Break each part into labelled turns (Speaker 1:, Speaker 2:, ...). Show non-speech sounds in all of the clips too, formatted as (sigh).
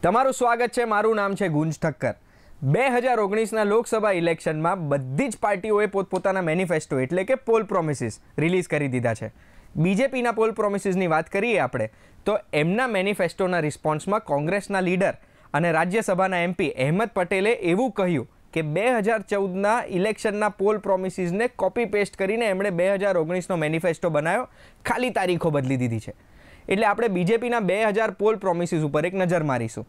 Speaker 1: તમારું સ્વાગત છે મારું નામ છે ગુંજ ઠક્કર બે હજાર ઓગણીસના લોકસભા ઇલેક્શનમાં બધી જ પાર્ટીઓએ પોતપોતાના મેનિફેસ્ટો એટલે કે પોલ પ્રોમિસિસ રિલીઝ કરી દીધા છે બીજેપીના પોલ પ્રોમિસીસની વાત કરીએ આપણે તો એમના મેનિફેસ્ટોના રિસ્પોન્સમાં કોંગ્રેસના લીડર અને રાજ્યસભાના એમપી અહેમદ પટેલે એવું કહ્યું કે બે હજાર ચૌદના ઇલેક્શનના પોલ પ્રોમિસીસને કોપી પેસ્ટ કરીને એમણે બે હજાર ઓગણીસનો મેનિફેસ્ટો બનાવ્યો ખાલી તારીખો બદલી દીધી છે એટલે આપણે બીજેપીના બે હજાર પોલ પ્રોમિસીસ ઉપર એક નજર મારીશું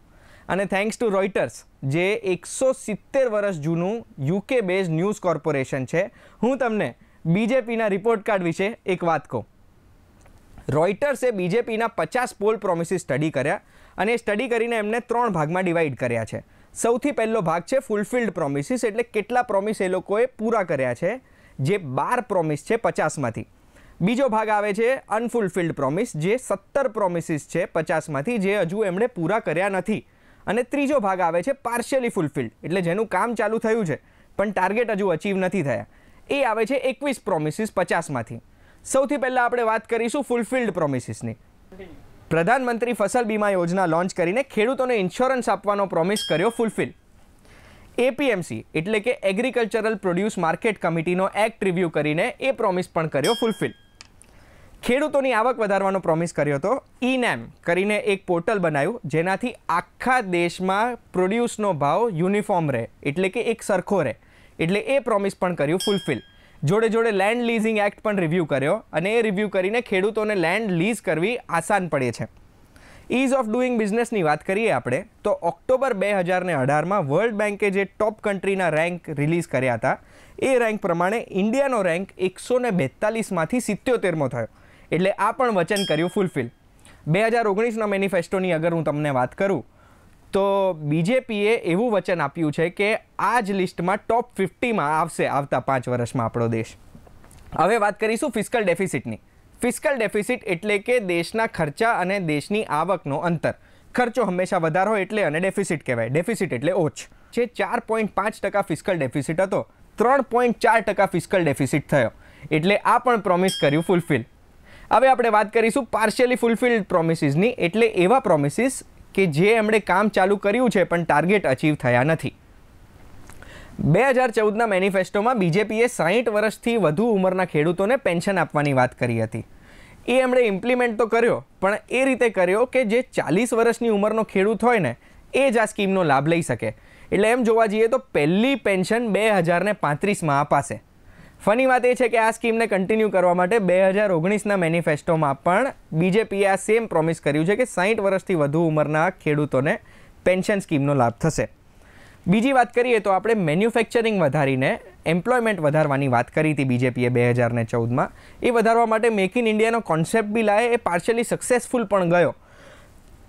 Speaker 1: અને થેન્ક્સ ટુ રોઇટર્સ જે એકસો સિત્તેર વર્ષ જૂનું યુકે બેઝ ન્યૂઝ કોર્પોરેશન છે હું તમને બીજેપીના રિપોર્ટ કાર્ડ વિશે એક વાત કહું રોઇટર્સે બીજેપીના પચાસ પોલ પ્રોમિસીસ સ્ટડી કર્યા અને એ સ્ટડી કરીને એમને ત્રણ ભાગમાં ડિવાઈડ કર્યા છે સૌથી પહેલો ભાગ છે ફૂલફિલ્ડ પ્રોમિસીસ એટલે કેટલા પ્રોમિસ એ લોકોએ પૂરા કર્યા છે જે બાર પ્રોમિસ છે પચાસમાંથી બીજો ભાગ આવે છે અનફુલફિલ્ડ પ્રોમિસ જે સત્તર પ્રોમિસિસ છે પચાસમાંથી જે હજુ એમણે પૂરા કર્યા નથી અને ત્રીજો ભાગ આવે છે પાર્શિયલી ફૂલફિલ્ડ એટલે જેનું કામ ચાલુ થયું છે પણ ટાર્ગેટ હજુ અચીવ નથી થયા એ આવે છે એકવીસ પ્રોમિસિસ પચાસમાંથી સૌથી પહેલાં આપણે વાત કરીશું ફૂલફિલ્ડ પ્રોમિસિસની પ્રધાનમંત્રી ફસલ બીમા યોજના લોન્ચ કરીને ખેડૂતોને ઇન્સ્યોરન્સ આપવાનો પ્રોમિસ કર્યો ફૂલફિલ એપીએમસી એટલે કે એગ્રીકલ્ચરલ પ્રોડ્યુસ માર્કેટ કમિટીનો એક્ટ રિવ્યૂ કરીને એ પ્રોમિસ પણ કર્યો ફૂલફિલ ખેડૂતોની આવક વધારવાનો પ્રોમિસ કર્યો હતો ઈ કરીને એક પોર્ટલ બનાવ્યું જેનાથી આખા દેશમાં પ્રોડ્યુસનો ભાવ યુનિફોર્મ રહે એટલે કે એક સરખો રહે એટલે એ પ્રોમિસ પણ કર્યું ફૂલફિલ જોડે જોડે લેન્ડ લીઝિંગ એક્ટ પણ રિવ્યૂ કર્યો અને એ રિવ્યૂ કરીને ખેડૂતોને લેન્ડ લીઝ કરવી આસાન પડે છે ઇઝ ઓફ ડુઈંગ બિઝનેસની વાત કરીએ આપણે તો ઓક્ટોબર બે હજારને અઢારમાં વર્લ્ડ બેન્કે જે ટોપ કન્ટ્રીના રેન્ક રિલીઝ કર્યા હતા એ રેન્ક પ્રમાણે ઇન્ડિયાનો રેન્ક એકસો ને બેતાલીસમાંથી સિત્યોતેરમો થયો એટલે આ પણ વચન કર્યું ફૂલફિલ બે હજાર ઓગણીસના મેનિફેસ્ટોની અગર હું તમને વાત કરું તો બીજેપીએ એવું વચન આપ્યું છે કે આ જ લિસ્ટમાં ટોપ ફિફ્ટીમાં આવશે આવતા પાંચ વર્ષમાં આપણો દેશ હવે વાત કરીશું ફિસ્કલ ડેફિસિટની ફિસ્કલ ડેફિસિટ એટલે કે દેશના ખર્ચા અને દેશની આવકનો અંતર ખર્ચો હંમેશા વધારો એટલે અને ડેફિસિટ કહેવાય ડેફિસિટ એટલે ઓછ જે ચાર પોઈન્ટ પાંચ ટકા ફિસ્કલ ડેફિસિટ હતો ત્રણ પોઈન્ટ ચાર ટકા ફિસ્કલ ડેફિસિટ થયો એટલે આ પણ પ્રોમિસ કર્યું ફૂલફિલ હવે આપણે વાત કરીશું પાર્શિયલી ફૂલફિલ્ડ પ્રોમિસિસની એટલે એવા પ્રોમિસિસ કે જે એમણે કામ ચાલુ કર્યું છે પણ ટાર્ગેટ અચીવ થયા નથી બે હજાર ચૌદના મેનિફેસ્ટોમાં બીજેપીએ સાહીઠ વર્ષથી વધુ ઉંમરના ખેડૂતોને પેન્શન આપવાની વાત કરી હતી એ એમણે ઇમ્પ્લિમેન્ટ તો કર્યો પણ એ રીતે કર્યો કે જે ચાલીસ વર્ષની ઉંમરનો ખેડૂત હોય ને એ જ આ સ્કીમનો લાભ લઈ શકે એટલે એમ જોવા જઈએ તો પહેલી પેન્શન બે હજારને પાંત્રીસમાં અપાશે ફની વાત એ છે કે આ સ્કીમને કન્ટિન્યુ કરવા માટે બે હજાર ઓગણીસના મેનિફેસ્ટોમાં પણ બીજેપીએ આ સેમ પ્રોમિસ કર્યું છે કે સાહીઠ વર્ષથી વધુ ઉંમરના ખેડૂતોને પેન્શન સ્કીમનો લાભ થશે બીજી વાત કરીએ તો આપણે મેન્યુફેક્ચરિંગ વધારીને એમ્પ્લોયમેન્ટ વધારવાની વાત કરી હતી બીજેપીએ બે હજારને ચૌદમાં એ વધારવા માટે મેક ઇન ઇન્ડિયાનો કોન્સેપ્ટ બી લાવે એ પાર્શિયલી સક્સેસફુલ પણ ગયો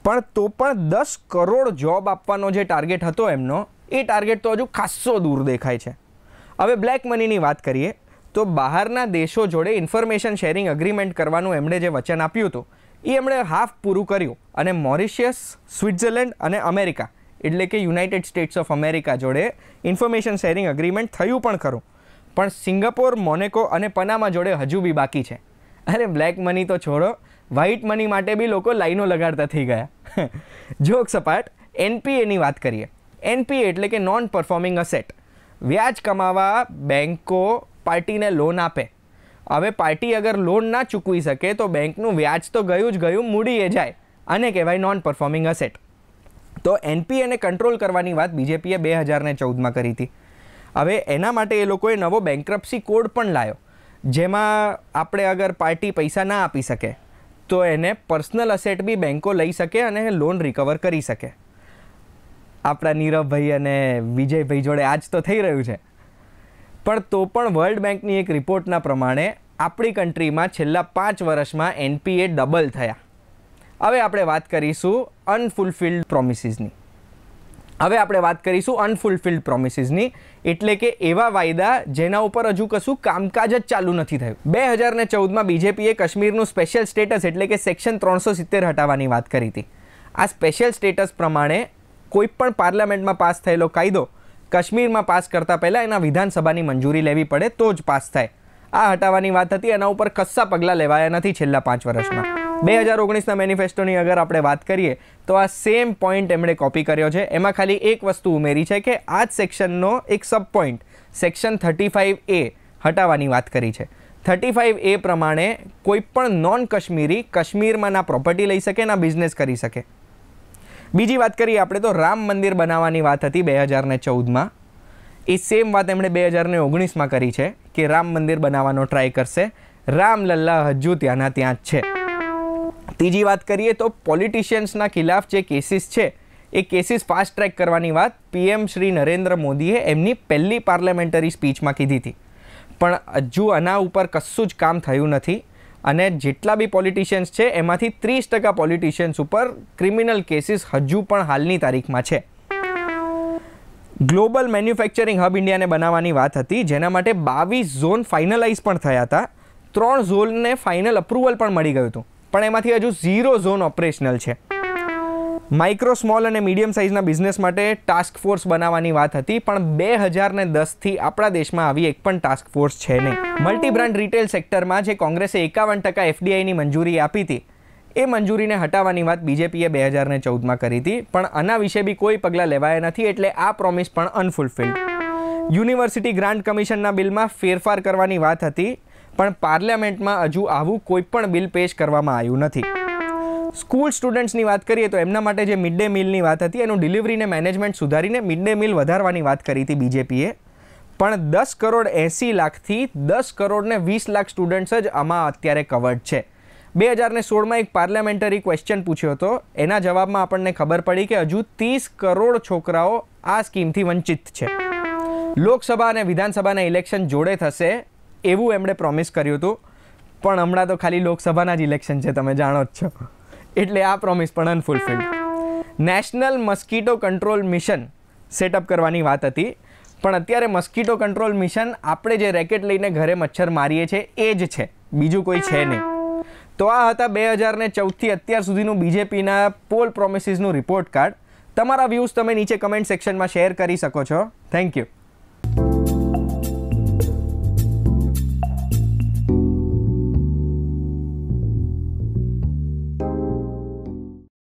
Speaker 1: પણ તો પણ દસ કરોડ જોબ આપવાનો જે ટાર્ગેટ હતો એમનો એ ટાર્ગેટ તો હજુ ખાસ્સો દૂર દેખાય છે હવે બ્લેક મનીની વાત કરીએ તો બહારના દેશો જોડે ઇન્ફોર્મેશન શેરિંગ અગ્રીમેન્ટ કરવાનું એમણે જે વચન આપ્યું હતું એ એમણે હાફ પૂરું કર્યું અને મોરિશિયસ સ્વિટ્ઝરલેન્ડ અને અમેરિકા એટલે કે યુનાઇટેડ સ્ટેટ્સ ઓફ અમેરિકા જોડે ઇન્ફોર્મેશન શેરિંગ અગ્રીમેન્ટ થયું પણ ખરું પણ સિંગાપોર મોનેકો અને પનામા જોડે હજુ બી બાકી છે અરે બ્લેક મની તો છોડો વ્હાઇટ મની માટે બી લોકો લાઈનો લગાડતા થઈ ગયા જોક (laughs) સપાટ એનપીએની વાત કરીએ એનપીએ એટલે કે નોન પરફોર્મિંગ અસેટ વ્યાજ કમાવા બેન્કો પાર્ટીને લોન આપે હવે પાર્ટી અગર લોન ના ચૂકવી શકે તો બેંકનું વ્યાજ તો ગયું જ ગયું મૂડી એ જાય અને કહેવાય નોન પરફોર્મિંગ અસેટ તો એનપીએને કંટ્રોલ કરવાની વાત બીજેપીએ બે હજારને ચૌદમાં કરી હતી હવે એના માટે એ લોકોએ નવો બેન્કરપ્સી કોડ પણ લાવ્યો જેમાં આપણે અગર પાર્ટી પૈસા ના આપી શકે તો એને પર્સનલ અસેટ બી બેંકો લઈ શકે અને લોન રિકવર કરી શકે આપણા નીરવભાઈ અને વિજયભાઈ જોડે આજ તો થઈ રહ્યું છે પણ તો પણ વર્લ્ડ બેંકની એક રિપોર્ટના પ્રમાણે આપણી કન્ટ્રીમાં છેલ્લા પાંચ વર્ષમાં એનપીએ ડબલ થયા હવે આપણે વાત કરીશું અનફુલફિલ્ડ પ્રોમિસીસની હવે આપણે વાત કરીશું અનફુલફિલ્ડ પ્રોમિસીસની એટલે કે એવા વાયદા જેના ઉપર હજુ કશું કામકાજ જ ચાલુ નથી થયું બે હજાર ને ચૌદમાં બીજેપીએ કાશ્મીરનું સ્પેશિયલ સ્ટેટસ એટલે કે સેક્શન ત્રણસો સિત્તેર હટાવવાની વાત કરી હતી આ સ્પેશિયલ સ્ટેટસ પ્રમાણે કોઈપણ પાર્લામેન્ટમાં પાસ થયેલો કાયદો કશ્મીરમાં પાસ કરતાં પહેલાં એના વિધાનસભાની મંજૂરી લેવી પડે તો જ પાસ થાય આ હટાવવાની વાત હતી એના ઉપર કસ્સા પગલાં લેવાયા નથી છેલ્લા પાંચ વર્ષમાં બે હજાર ઓગણીસના મેનિફેસ્ટોની અગર આપણે વાત કરીએ તો આ સેમ પોઈન્ટ એમણે કોપી કર્યો છે એમાં ખાલી એક વસ્તુ ઉમેરી છે કે આ જ સેક્શનનો એક sub point section thirty five A હટાવવાની વાત કરી છે થર્ટી ફાઇવ એ પ્રમાણે કોઈપણ નોન કાશ્મીરી કશ્મીરમાં ના પ્રોપર્ટી લઈ શકે ના બિઝનેસ કરી શકે બીજી વાત કરીએ આપણે તો રામ મંદિર બનાવવાની વાત હતી બે હજારને ચૌદમાં એ સેમ વાત એમણે બે હજારને ઓગણીસમાં કરી છે કે રામ મંદિર બનાવવાનો ટ્રાય કરશે રામલલ્લા હજુ ત્યાંના ત્યાં જ છે ત્રીજી વાત કરીએ તો પોલિટિશિયન્સના ખિલાફ જે કેસીસ છે એ કેસીસ ફાસ્ટ ટ્રેક કરવાની વાત પીએમ શ્રી નરેન્દ્ર મોદીએ એમની પહેલી પાર્લામેન્ટરી સ્પીચમાં કીધી હતી પણ હજુ આના ઉપર કશું જ કામ થયું નથી અને જેટલા બી પોલિટિશિયન્સ છે એમાંથી ત્રીસ ટકા પોલિટિશિયન્સ ઉપર ક્રિમિનલ કેસીસ હજુ પણ હાલની તારીખમાં છે ગ્લોબલ મેન્યુફેક્ચરિંગ હબ ઇન્ડિયાને બનાવવાની વાત હતી જેના માટે બાવીસ ઝોન ફાઇનલાઇઝ પણ થયા હતા ત્રણ ઝોનને ફાઇનલ અપ્રુવલ પણ મળી ગયું હતું પણ એમાંથી હજુ ઝીરો ઝોન ઓપરેશનલ છે માઇક્રો સ્મોલ અને મીડિયમ સાઇઝના બિઝનેસ માટે ટાસ્ક ફોર્સ બનાવવાની વાત હતી પણ બે હજારને દસથી આપણા દેશમાં આવી એક પણ ટાસ્ક ફોર્સ છે નહીં મલ્ટી બ્રાન્ડ રિટેલ સેક્ટરમાં જે કોંગ્રેસે એકાવન ટકા એફડીઆઈની મંજૂરી આપી હતી એ મંજૂરીને હટાવવાની વાત બીજેપીએ બે હજારને ચૌદમાં કરી હતી પણ આના વિશે બી કોઈ પગલાં લેવાયા નથી એટલે આ પ્રોમિસ પણ અનફુલફિલ્ડ યુનિવર્સિટી ગ્રાન્ટ કમિશનના બિલમાં ફેરફાર કરવાની વાત હતી પણ પાર્લામેન્ટમાં હજુ આવું કોઈ પણ બિલ પેશ કરવામાં આવ્યું નથી સ્કૂલ સ્ટુડન્ટ્સની વાત કરીએ તો એમના માટે જે મિડ ડે મીલની વાત હતી એનું ડિલિવરીને મેનેજમેન્ટ સુધારીને મિડ ડે મીલ વધારવાની વાત કરી હતી બીજેપીએ પણ દસ કરોડ એંસી લાખથી દસ કરોડને વીસ લાખ સ્ટુડન્ટ્સ જ આમાં અત્યારે કવર્ડ છે બે હજારને સોળમાં એક પાર્લામેન્ટરી ક્વેશ્ચન પૂછ્યો હતો એના જવાબમાં આપણને ખબર પડી કે હજુ ત્રીસ કરોડ છોકરાઓ આ સ્કીમથી વંચિત છે લોકસભા અને વિધાનસભાના ઇલેક્શન જોડે થશે એવું એમણે પ્રોમિસ કર્યું હતું પણ હમણાં તો ખાલી લોકસભાના જ ઇલેક્શન છે તમે જાણો જ છો એટલે આ પ્રોમિસ પણ unfulfilled national mosquito control mission setup કરવાની વાત હતી પણ અત્યારે મસ્કીટો કંટ્રોલ મિશન આપણે જે રેકેટ લઈને ઘરે મચ્છર મારીએ છીએ એ જ છે બીજું કોઈ છે નહીં તો આ હતા બે હજારને ચૌદથી અત્યાર સુધીનું બીજેપીના પોલ પ્રોમિસીસનું રિપોર્ટ કાર્ડ તમારા વ્યૂઝ તમે નીચે કમેન્ટ સેક્શનમાં શેર કરી શકો છો થેન્ક યુ